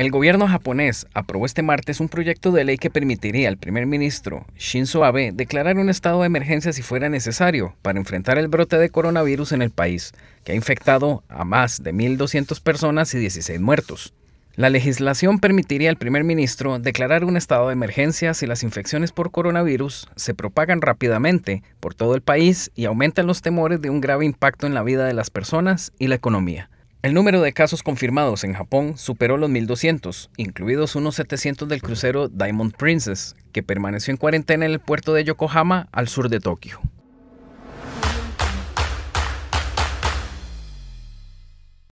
El gobierno japonés aprobó este martes un proyecto de ley que permitiría al primer ministro Shinzo Abe declarar un estado de emergencia si fuera necesario para enfrentar el brote de coronavirus en el país, que ha infectado a más de 1.200 personas y 16 muertos. La legislación permitiría al primer ministro declarar un estado de emergencia si las infecciones por coronavirus se propagan rápidamente por todo el país y aumentan los temores de un grave impacto en la vida de las personas y la economía. El número de casos confirmados en Japón superó los 1.200, incluidos unos 700 del crucero Diamond Princess, que permaneció en cuarentena en el puerto de Yokohama al sur de Tokio.